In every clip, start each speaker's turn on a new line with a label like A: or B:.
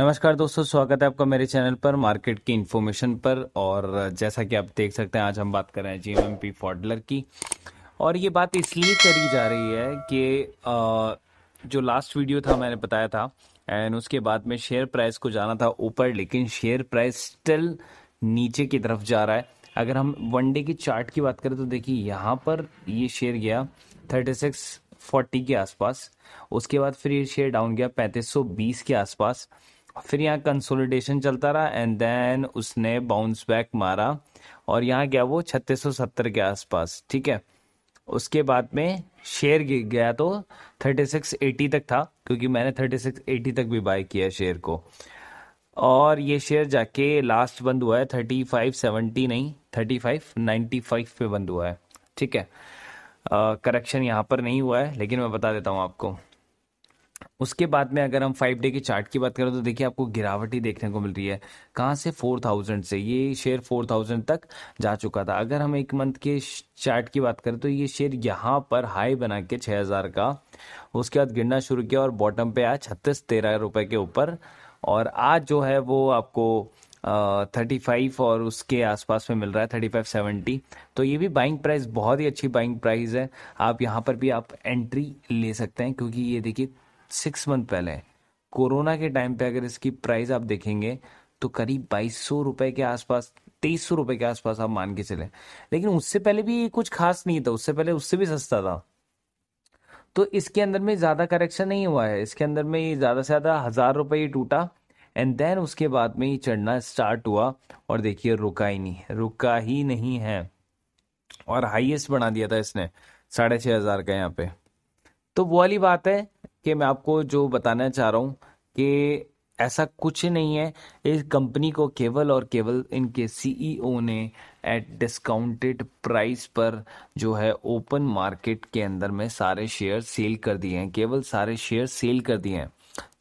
A: नमस्कार दोस्तों स्वागत है आपका मेरे चैनल पर मार्केट की इन्फॉर्मेशन पर और जैसा कि आप देख सकते हैं आज हम बात कर रहे हैं जी एम पी फॉडलर की और ये बात इसलिए करी जा रही है कि जो लास्ट वीडियो था मैंने बताया था एंड उसके बाद में शेयर प्राइस को जाना था ऊपर लेकिन शेयर प्राइस स्टिल नीचे की तरफ जा रहा है अगर हम वनडे के की चार्ट की बात करें तो देखिए यहाँ पर ये शेयर गया थर्टी सिक्स फोर्टी के आसपास उसके बाद फिर ये शेयर डाउन गया पैंतीस सौ बीस के आसपास फिर यहाँ कंसोलिडेशन चलता रहा एंड देन उसने बाउंस बैक मारा और यहाँ गया वो सत्तर के आसपास ठीक है उसके बाद में शेयर गया तो 3680 तक था क्योंकि मैंने 3680 तक भी बाय किया शेयर को और ये शेयर जाके लास्ट बंद हुआ है 3570 नहीं 3595 पे बंद हुआ है ठीक है करेक्शन यहाँ पर नहीं हुआ है लेकिन मैं बता देता हूँ आपको उसके बाद में अगर हम फाइव डे के चार्ट की बात करें तो देखिए आपको गिरावटी देखने को मिल रही है कहाँ से फोर थाउजेंड से ये शेयर फोर थाउजेंड तक जा चुका था अगर हम एक मंथ के चार्ट की बात करें तो ये शेयर यहाँ पर हाई बना के छः हज़ार का उसके बाद गिरना शुरू किया और बॉटम पे आया छत्तीस तेरह रुपये के ऊपर और आज जो है वो आपको थर्टी फाइव और उसके आसपास में मिल रहा है थर्टी फाइव सेवेंटी तो ये भी बाइंग प्राइस बहुत ही अच्छी बाइंग प्राइस है आप यहाँ पर भी आप एंट्री ले सकते हैं क्योंकि ये देखिए सिक्स मंथ पहले कोरोना के टाइम पे अगर इसकी प्राइस आप देखेंगे तो करीब बाईस सौ रुपए के आसपास तेईस सौ रुपए के आसपास आप मान के चले लेकिन उससे पहले भी कुछ खास नहीं था उससे पहले उससे भी सस्ता था तो इसके अंदर में ज़्यादा करेक्शन नहीं हुआ है इसके अंदर में ज़्यादा से ज़्यादा हज़ार रुपये ही टूटा एंड देन उसके बाद में ही चढ़ना स्टार्ट हुआ और देखिए रुका ही नहीं रुका ही नहीं है और हाईएस्ट बना दिया था इसने साढ़े छः हज़ार का यहाँ पे तो वो वाली बात है कि मैं आपको जो बताना चाह रहा हूँ कि ऐसा कुछ नहीं है इस कंपनी को केवल और केवल इनके सीईओ e ने एट डिस्काउंटेड प्राइस पर जो है ओपन मार्केट के अंदर में सारे शेयर सेल कर दिए हैं केवल सारे शेयर सेल कर दिए हैं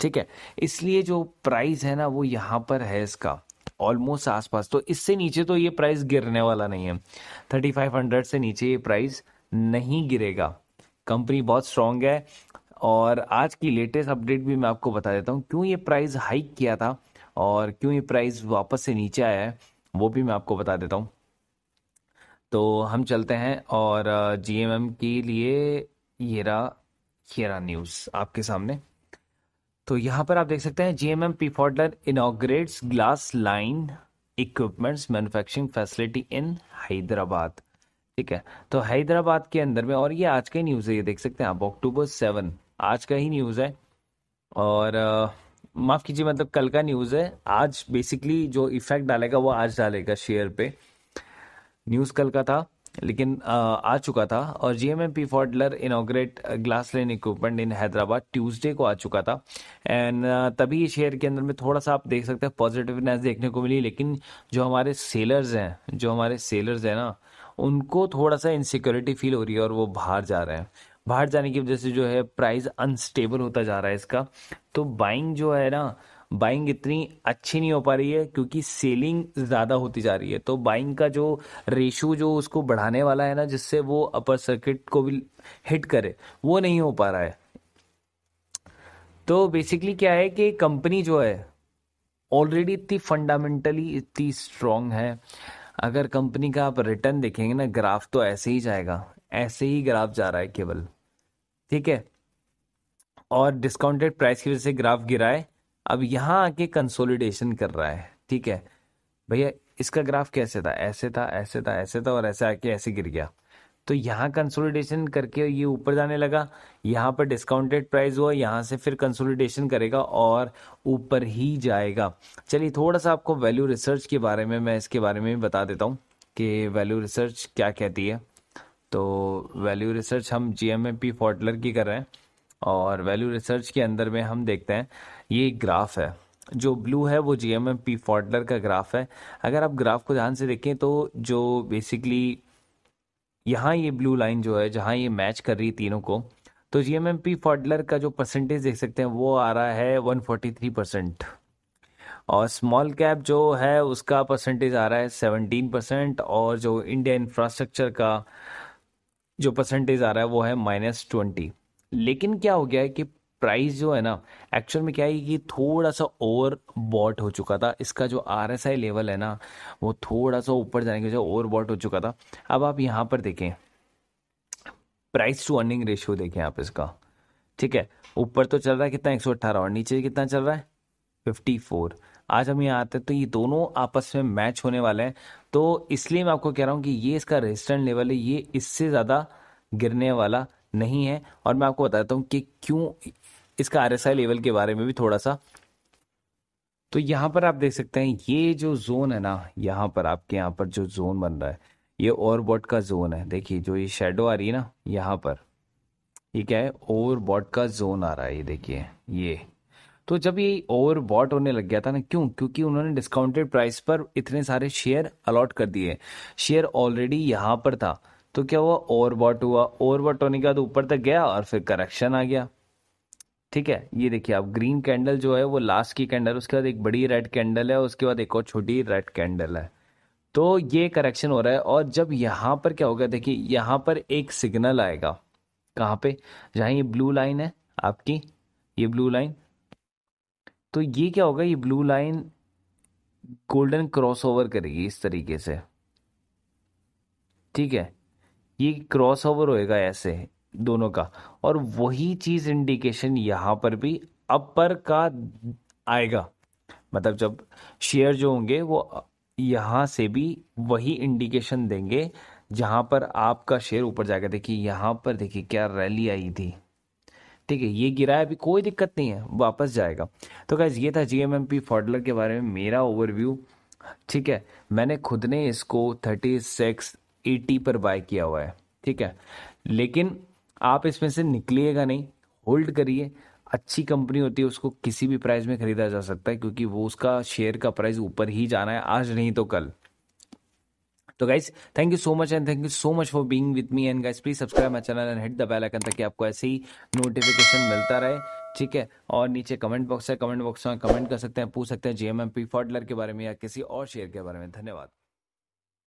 A: ठीक है इसलिए जो प्राइस है ना वो यहाँ पर है इसका ऑलमोस्ट आसपास तो इससे नीचे तो ये प्राइस गिरने वाला नहीं है थर्टी फाइव हंड्रेड से नीचे ये प्राइस नहीं गिरेगा कंपनी बहुत स्ट्रांग है और आज की लेटेस्ट अपडेट भी मैं आपको बता देता हूँ क्यों ये प्राइस हाइक किया था और क्यों ये प्राइस वापस से नीचे आया है वो भी मैं आपको बता देता हूँ तो हम चलते हैं और एम के लिए ये रहा न्यूज़ आपके सामने तो यहाँ पर आप देख सकते हैं G M P Pfaudler inaugurates glass line equipments manufacturing facility in Hyderabad ठीक है तो हैदराबाद के अंदर में और ये आज का ही न्यूज़ है ये देख सकते हैं आप अक्टूबर सेवन आज का ही न्यूज़ है और माफ़ कीजिए मतलब कल का न्यूज़ है आज बेसिकली जो इफेक्ट डालेगा वो आज डालेगा शेयर पे न्यूज़ कल का था लेकिन आ, आ चुका था और G M M P Pfaudler inaugurate glass line equipment in Hyderabad Tuesday को आ चुका था एंड तभी शेयर के अंदर में थोड़ा सा आप देख सकते हैं पॉजिटिवनेस देखने को मिली लेकिन जो हमारे सेलर्स हैं जो हमारे सेलर्स हैं ना उनको थोड़ा सा इनसिक्योरिटी फील हो रही है और वो बाहर जा रहे हैं बाहर जाने की वजह से जो है प्राइस अनस्टेबल होता जा रहा है इसका तो बाइंग जो है ना बाइंग इतनी अच्छी नहीं हो पा रही है क्योंकि सेलिंग ज़्यादा होती जा रही है तो बाइंग का जो रेशो जो उसको बढ़ाने वाला है ना जिससे वो अपर सर्किट को भी हिट करे वो नहीं हो पा रहा है तो बेसिकली क्या है कि कंपनी जो है ऑलरेडी इतनी फंडामेंटली इतनी स्ट्रांग है अगर कंपनी का आप रिटर्न देखेंगे ना ग्राफ तो ऐसे ही जाएगा ऐसे ही ग्राफ जा रहा है केवल ठीक है और डिस्काउंटेड प्राइस की वजह से ग्राफ गिरा है अब यहाँ आके कंसोलिडेशन कर रहा है ठीक है भैया इसका ग्राफ कैसे था ऐसे था ऐसे था ऐसे था और ऐसे आके ऐसे गिर गया तो यहाँ कंसोलिडेशन करके ये ऊपर जाने लगा यहाँ पर डिस्काउंटेड प्राइस हुआ यहाँ से फिर कंसोलिडेशन करेगा और ऊपर ही जाएगा चलिए थोड़ा सा आपको वैल्यू रिसर्च के बारे में मैं इसके बारे में भी बता देता हूँ कि वैल्यू रिसर्च क्या कहती है तो वैल्यू रिसर्च हम G M M P Pfaudler की कर रहे हैं और वैल्यू रिसर्च के अंदर में हम देखते हैं ये ग्राफ है जो ब्लू है वो G M M P Pfaudler का ग्राफ है अगर आप ग्राफ को ध्यान से देखें तो जो बेसिकली यहाँ ये ब्लू लाइन जो है जहाँ ये मैच कर रही है तीनों को तो G M M P Pfaudler का जो परसेंटेज देख सकते हैं वो आ रहा है थ्री परसेंट और स्मॉल कैप जो है उसका परसेंटेज आ रहा है सेवनटीन परसेंट और जो इंडिया इंफ्रास्ट्रक्चर का जो परसेंटेज आ रहा है वो है माइनस ट्वेंटी लेकिन क्या हो गया है कि प्राइस जो है ना एक्चुअल में क्या है कि थोड़ा सा ओवर बॉट हो चुका था इसका जो आर एस आई लेवल है ना वो थोड़ा सा ऊपर जाने की वजह ओवर बॉट हो चुका था अब आप यहाँ पर देखें प्राइस टू अर्निंग रेशियो देखें आप इसका ठीक है ऊपर तो चल रहा है कितना एक सौ अट्ठारह और नीचे कितना चल रहा है फिफ्टी फोर आज हम यहाँ आते हैं तो ये दोनों आपस में मैच होने वाले हैं तो इसलिए मैं आपको कह रहा हूँ कि ये इसका रेजिस्टेंट लेवल है ये इससे ज़्यादा गिरने वाला नहीं है और मैं आपको बताता हूँ कि क्यों इसका आर लेवल के बारे में भी थोड़ा सा तो यहाँ पर आप देख सकते हैं ये जो जोन है ना यहाँ पर आपके यहाँ पर जो जोन बन रहा है ये ओवरबॉट का जोन है देखिए जो ये शेडो आ रही है ना यहाँ पर ये क्या है ओवरबॉट का जोन आ रहा है ये देखिए ये तो जब ये ओवरबॉट होने लग गया था ना क्यों क्योंकि उन्होंने डिस्काउंटेड प्राइस पर इतने सारे शेयर अलॉट कर दिए शेयर ऑलरेडी यहां पर था तो क्या हुआ ओवरबॉट हुआ ओवरबॉट होने के बाद ऊपर तक गया और फिर करेक्शन आ गया ठीक है ये देखिए आप ग्रीन कैंडल जो है वो लास्ट की कैंडल उसके बाद एक बड़ी रेड कैंडल है उसके बाद एक और छोटी रेड कैंडल है तो ये करेक्शन हो रहा है और जब यहाँ पर क्या होगा देखिए यहाँ पर एक सिग्नल आएगा कहाँ पे जहाँ ये ब्लू लाइन है आपकी ये ब्लू लाइन तो ये क्या होगा ये blue line golden crossover करेगी इस तरीके से ठीक है ये क्रॉस ओवर होएगा ऐसे दोनों का और वही चीज़ इंडिकेशन यहां पर भी अपर का आएगा मतलब जब शेयर जो होंगे वो यहां से भी वही इंडिकेशन देंगे जहां पर आपका शेयर ऊपर जाएगा देखिए यहां पर देखिए क्या रैली आई थी ठीक है ये गिरा अभी कोई दिक्कत नहीं है वापस जाएगा तो गैस ये था जीएमएमपी एम फॉडलर के बारे में मेरा ओवरव्यू ठीक है मैंने खुद ने इसको थर्टी सिक्स एटी पर बाय किया हुआ है ठीक है लेकिन आप इसमें से निकलिएगा नहीं होल्ड करिए अच्छी कंपनी होती है उसको किसी भी प्राइस में खरीदा जा सकता है क्योंकि वो उसका शेयर का प्राइस ऊपर ही जाना है आज नहीं तो कल तो guys thank you so much and thank you so much for being with me and guys please subscribe my channel and hit the bell icon ताकि आपको ऐसे ही नोटिफिकेशन मिलता रहे ठीक है और नीचे कमेंट बॉक्स है कमेंट बॉक्स में कमेंट कर सकते हैं पूछ सकते हैं जीएमएमपी फॉडलर के बारे में या किसी और शेयर के बारे में धन्यवाद